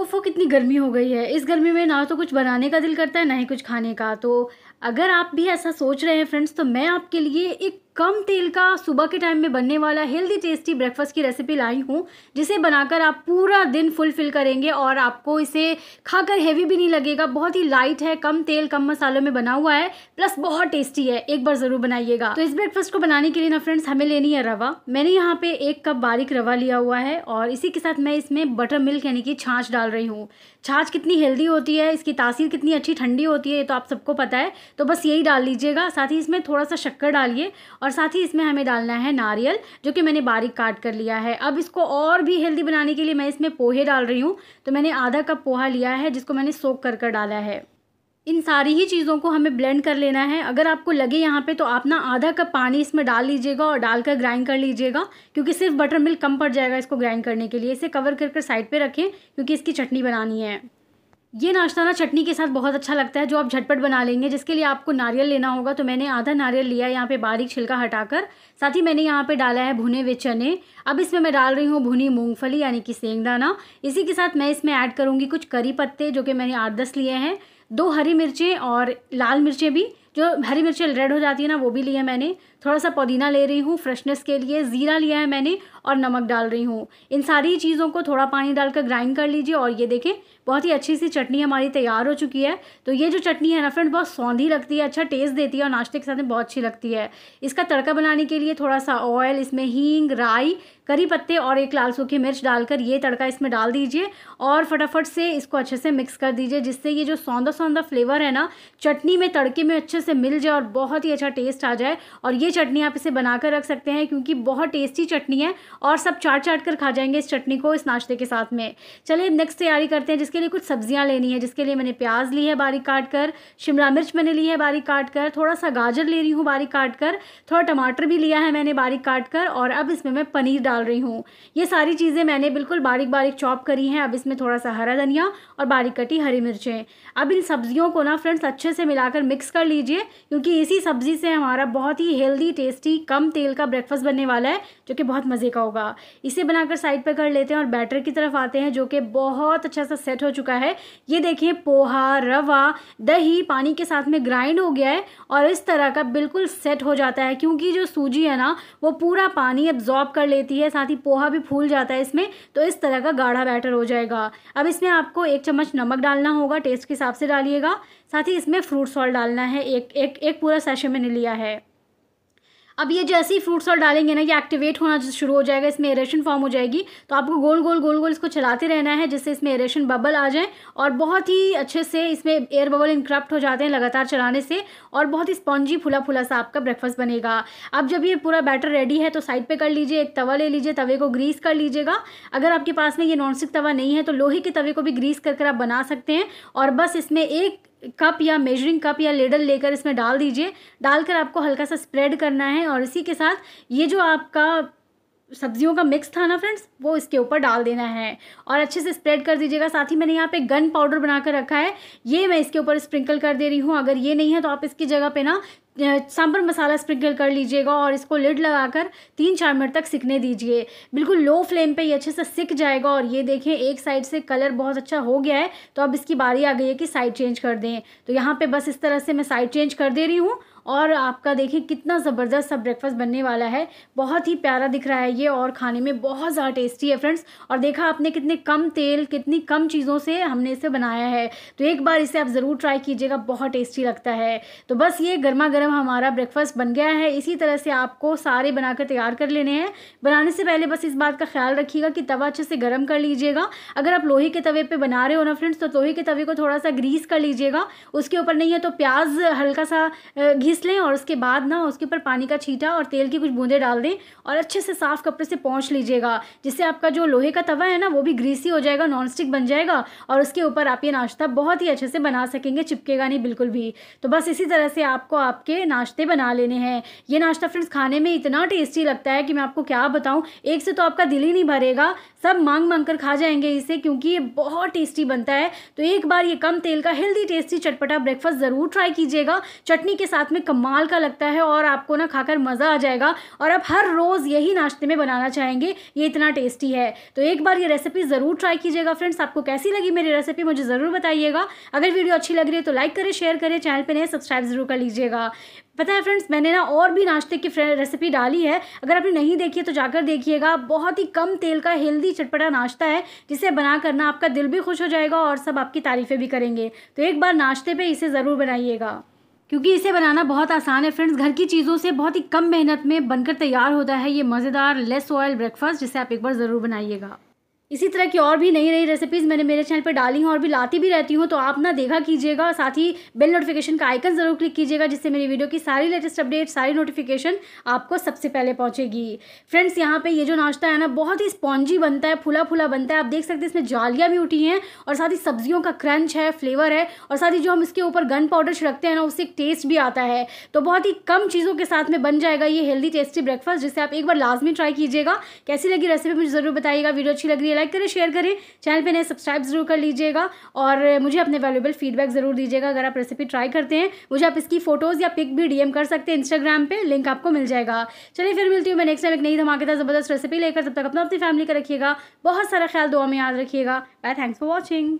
ओफो कितनी गर्मी हो गई है इस गर्मी में ना तो कुछ बनाने का दिल करता है ना ही कुछ खाने का तो अगर आप भी ऐसा सोच रहे हैं फ्रेंड्स तो मैं आपके लिए एक कम तेल का सुबह के टाइम में बनने वाला हेल्दी टेस्टी ब्रेकफास्ट की रेसिपी लाई हूँ जिसे बनाकर आप पूरा दिन फुलफिल करेंगे और आपको इसे खाकर हैवी भी नहीं लगेगा बहुत ही लाइट है कम तेल कम मसालों में बना हुआ है प्लस बहुत टेस्टी है एक बार ज़रूर बनाइएगा तो इस ब्रेकफास्ट को बनाने के लिए ना फ्रेंड्स हमें लेनी है रवा मैंने यहाँ पे एक कप बारीक रवा लिया हुआ है और इसी के साथ मैं इसमें बटर मिल्क यानी कि छाछ डाल रही हूँ छाछ कितनी हेल्दी होती है इसकी तासीर कितनी अच्छी ठंडी होती है ये तो आप सबको पता है तो बस यही डाल लीजिएगा साथ ही इसमें थोड़ा सा शक्कर डालिए और साथ ही इसमें हमें डालना है नारियल जो कि मैंने बारीक काट कर लिया है अब इसको और भी हेल्दी बनाने के लिए मैं इसमें पोहे डाल रही हूँ तो मैंने आधा कप पोहा लिया है जिसको मैंने सोख कर कर डाला है इन सारी ही चीज़ों को हमें ब्लेंड कर लेना है अगर आपको लगे यहाँ पे तो आप ना आधा कप पानी इसमें डाल लीजिएगा और डालकर ग्राइंड कर लीजिएगा क्योंकि सिर्फ बटर मिल्क कम पड़ जाएगा इसको ग्राइंड करने के लिए इसे कवर कर कर साइड पे रखें क्योंकि इसकी चटनी बनानी है ये नाश्ता ना चटनी के साथ बहुत अच्छा लगता है जो आप झटपट बना लेंगे जिसके लिए आपको नारियल लेना होगा तो मैंने आधा नारियल लिया यहाँ पे बारीक छिलका हटाकर साथ ही मैंने यहाँ पे डाला है भुने हुए चने अब इसमें मैं डाल रही हूँ भुनी मूंगफली यानी कि सेंगदाना इसी के साथ मैं इसमें ऐड करूँगी कुछ करी पत्ते जो कि मैंने आठ दस लिए हैं दो हरी मिर्चें और लाल मिर्चें भी जो हरी मिर्च रेड हो जाती है ना वो भी लिया है मैंने थोड़ा सा पुदीना ले रही हूँ फ्रेशनेस के लिए ज़ीरा लिया है मैंने और नमक डाल रही हूँ इन सारी चीज़ों को थोड़ा पानी डालकर ग्राइंड कर लीजिए और ये देखें बहुत ही अच्छी सी चटनी हमारी तैयार हो चुकी है तो ये जो चटनी है ना फ्रेंड बहुत सौंधी लगती है अच्छा टेस्ट देती है और नाश्ते के साथ में बहुत अच्छी लगती है इसका तड़का बनाने के लिए थोड़ा सा ऑयल इसमें हींग राई करी पत्ते और एक लाल सूखी मिर्च डालकर ये तड़का इसमें डाल दीजिए और फटाफट से इसको अच्छे से मिक्स कर दीजिए जिससे ये जो सौंदा सौंदा फ्लेवर है ना चटनी में तड़के में अच्छे से मिल जाए और बहुत ही अच्छा टेस्ट आ जाए और ये चटनी आप इसे बनाकर रख सकते हैं क्योंकि बहुत टेस्टी चटनी है और सब चाट चाट कर खा जाएंगे इस चटनी को इस नाश्ते के साथ में चलिए नेक्स्ट तैयारी करते हैं जिसके लिए कुछ सब्जियाँ लेनी है जिसके लिए मैंने प्याज ली है बारीक काट कर शिमला मिर्च मैंने ली है बारीक काट कर थोड़ा सा गाजर ले रही हूँ बारीक काट कर थोड़ा टमाटर भी लिया है मैंने बारीक काट कर और अब इसमें मैं पनीर डाल डाल रही हूँ ये सारी चीज़ें मैंने बिल्कुल बारीक बारीक चॉप करी हैं अब इसमें थोड़ा सा हरा धनिया और बारीक कटी हरी मिर्चें अब इन सब्ज़ियों को ना फ्रेंड्स अच्छे से मिलाकर मिक्स कर लीजिए क्योंकि इसी सब्ज़ी से हमारा बहुत ही हेल्दी टेस्टी कम तेल का ब्रेकफास्ट बनने वाला है जो कि बहुत मज़े का होगा इसे बनाकर साइड पर कर लेते हैं और बैटर की तरफ आते हैं जो कि बहुत अच्छा सा सेट हो चुका है ये देखिए पोहा रवा दही पानी के साथ में ग्राइंड हो गया है और इस तरह का बिल्कुल सेट हो जाता है क्योंकि जो सूजी है ना वो पूरा पानी एब्जॉर्ब कर लेती है है साथ ही पोहा भी फूल जाता है इसमें तो इस तरह का गाढ़ा बैटर हो जाएगा अब इसमें आपको एक चम्मच नमक डालना होगा टेस्ट के हिसाब से डालिएगा साथ ही इसमें फ्रूट सॉल्ट डालना है एक एक एक पूरा सेशे मैंने लिया है अब ये जैसे ही फ्रूट सॉल्ट डालेंगे ना ये एक्टिवेट होना शुरू हो जाएगा इसमें एरेशन फॉर्म हो जाएगी तो आपको गोल गोल गोल गोल इसको चलाते रहना है जिससे इसमें एरेशन बबल आ जाए और बहुत ही अच्छे से इसमें एयर बबल इनक्रप्ट हो जाते हैं लगातार चलाने से और बहुत ही स्पॉन्जी फुला फुला सा आपका ब्रेकफास्ट बनेगा अब जब ये पूरा बैटर रेडी है तो साइड पर कर लीजिए एक तवा ले लीजिए तवे को ग्रीस कर लीजिएगा अगर आपके पास में ये नॉनस्टिक तवा नहीं है तो लोहे के तवे को भी ग्रीस कर आप बना सकते हैं और बस इसमें एक कप या मेजरिंग कप या लेडल लेकर इसमें डाल दीजिए डालकर आपको हल्का सा स्प्रेड करना है और इसी के साथ ये जो आपका सब्जियों का मिक्स था ना फ्रेंड्स वो इसके ऊपर डाल देना है और अच्छे से स्प्रेड कर दीजिएगा साथ ही मैंने यहाँ पे गन पाउडर बनाकर रखा है ये मैं इसके ऊपर स्प्रिंकल कर दे रही हूँ अगर ये नहीं है तो आप इसकी जगह पे ना सांभर मसाला स्प्रिंकल कर लीजिएगा और इसको लिड लगाकर तीन चार मिनट तक सिकने दीजिए बिल्कुल लो फ्लेम पे ये अच्छे से सिक जाएगा और ये देखें एक साइड से कलर बहुत अच्छा हो गया है तो अब इसकी बारी आ गई है कि साइड चेंज कर दें तो यहाँ पे बस इस तरह से मैं साइड चेंज कर दे रही हूँ और आपका देखिए कितना ज़बरदस्त सा ब्रेकफास्ट बनने वाला है बहुत ही प्यारा दिख रहा है ये और खाने में बहुत ज़्यादा टेस्टी है फ्रेंड्स और देखा आपने कितने कम तेल कितनी कम चीज़ों से हमने इसे बनाया है तो एक बार इसे आप ज़रूर ट्राई कीजिएगा बहुत टेस्टी लगता है तो बस ये गर्मा गरम हमारा ब्रेकफास्ट बन गया है इसी तरह से आपको सारे बनाकर तैयार कर लेने हैं बनाने से पहले बस इस बात का ख्याल रखिएगा कि तवा अच्छे से गर्म कर लीजिएगा अगर आप लोहे के तवे पर बना रहे हो ना फ्रेंड्स तो लोहे के तवे को थोड़ा सा ग्रीस कर लीजिएगा उसके ऊपर नहीं है तो प्याज हल्का सा घिस लें और उसके बाद ना उसके ऊपर पानी का छीटा और तेल की कुछ बूंदे डाल दें और अच्छे से साफ़ कपड़े से पहुँच लीजिएगा जिससे आपका जो लोहे का तवा है ना वो भी ग्रीसी हो जाएगा नॉन स्टिक बन जाएगा और उसके ऊपर आप ये नाश्ता बहुत ही अच्छे से बना सकेंगे चिपकेगा नहीं बिल्कुल भी तो बस इसी तरह से आपको आपके के नाश्ते बना लेने हैं ये नाश्ता फ्रेंड्स खाने में इतना टेस्टी लगता है कि मैं आपको क्या बताऊँ एक से तो आपका दिल ही नहीं भरेगा सब मांग मांग कर खा जाएंगे इसे क्योंकि ये बहुत टेस्टी बनता है तो एक बार ये कम तेल का हेल्दी टेस्टी चटपटा ब्रेकफास्ट ज़रूर ट्राई कीजिएगा चटनी के साथ में कमाल का लगता है और आपको ना खाकर मज़ा आ जाएगा और आप हर रोज़ यही नाश्ते में बनाना चाहेंगे ये इतना टेस्टी है तो एक बार ये रेसिपी ज़रूर ट्राई कीजिएगा फ्रेंड्स आपको कैसी लगी मेरी रेसिपी मुझे ज़रूर बताइएगा अगर वीडियो अच्छी लग रही है तो लाइक करें शेयर करें चैनल पर नए सब्सक्राइब ज़रूर कर लीजिएगा पता है फ्रेंड्स मैंने ना और भी नाश्ते की रेसिपी डाली है अगर आपने नहीं देखी है तो जाकर देखिएगा बहुत ही कम तेल का हेल्दी चटपटा नाश्ता है जिसे बना करना आपका दिल भी खुश हो जाएगा और सब आपकी तारीफ़ें भी करेंगे तो एक बार नाश्ते पर इसे ज़रूर बनाइएगा क्योंकि इसे बनाना बहुत आसान है फ्रेंड्स घर की चीज़ों से बहुत ही कम मेहनत में बनकर तैयार होता है ये मज़ेदार लेस ऑयल ब्रेकफास्ट जिसे आप एक बार ज़रूर बनाइएगा इसी तरह की और भी नई नई रेसिपीज़ मैंने मेरे चैनल पर डाली हैं और भी लाती भी रहती हूँ तो आप ना देखा कीजिएगा साथ ही बेल नोटिफिकेशन का आइकन ज़रूर क्लिक कीजिएगा जिससे मेरी वीडियो की सारी लेटेस्ट अपडेट सारी नोटिफिकेशन आपको सबसे पहले पहुँचेगी फ्रेंड्स यहाँ पर ये जो नाश्ता है ना बहुत ही स्पॉन्जी बनता है फुला फुला बनता है आप देख सकते हैं इसमें जालियाँ भी उठी हैं और साथ ही सब्जियों का क्रंच है फ्लेवर है और साथ ही जो हम इसके ऊपर गन पाउडर छिड़कते हैं ना उससे टेस्ट भी आता है तो बहुत ही कम चीज़ों के साथ में बन जाएगा ये हेल्दी टेस्टी ब्रेकफास्ट जिसे आप एक बार लाजमी ट्राई कीजिएगा कैसी लगी रेसिपी मुझे ज़रूर बताइएगा वीडियो अच्छी लग रही है लाइक करें शेयर करें चैनल पर नए सब्सक्राइब जरूर कर लीजिएगा और मुझे अपने वैल्यूबल फीडबैक ज़रूर दीजिएगा अगर आप रेसिपी ट्राई करते हैं मुझे आप इसकी फोटोज़ या पिक भी डीएम कर सकते हैं इंस्टाग्राम पर लिंक आपको मिल जाएगा चलिए फिर मिलती हूँ मैं नेक्स्ट टाइम एक नई धमाकेदार ज़बरदस्त रेसिपी लेकर तब तक अपना अपनी फैमिली का रखिएगा बहुत सारा ख्याल दुआ में याद रखिएगा बाय थैंक्स फॉर वॉचिंग